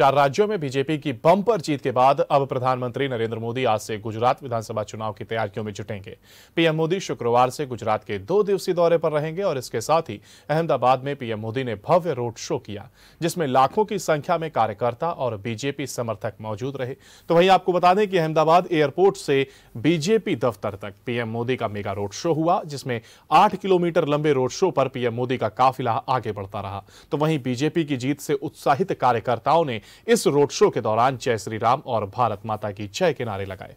चार राज्यों में बीजेपी की बम्पर जीत के बाद अब प्रधानमंत्री नरेंद्र मोदी आज से गुजरात विधानसभा चुनाव की तैयारियों में जुटेंगे पीएम मोदी शुक्रवार से गुजरात के दो दिवसीय दौरे पर रहेंगे और इसके साथ ही अहमदाबाद में पीएम मोदी ने भव्य रोड शो किया जिसमें लाखों की संख्या में कार्यकर्ता और बीजेपी समर्थक मौजूद रहे तो वहीं आपको बता दें कि अहमदाबाद एयरपोर्ट से बीजेपी दफ्तर तक पीएम मोदी का मेगा रोड शो हुआ जिसमें आठ किलोमीटर लंबे रोड शो पर पीएम मोदी का काफिला आगे बढ़ता रहा तो वहीं बीजेपी की जीत से उत्साहित कार्यकर्ताओं ने इस रोड शो के दौरान जय श्री राम और भारत माता की जय के नारे लगाए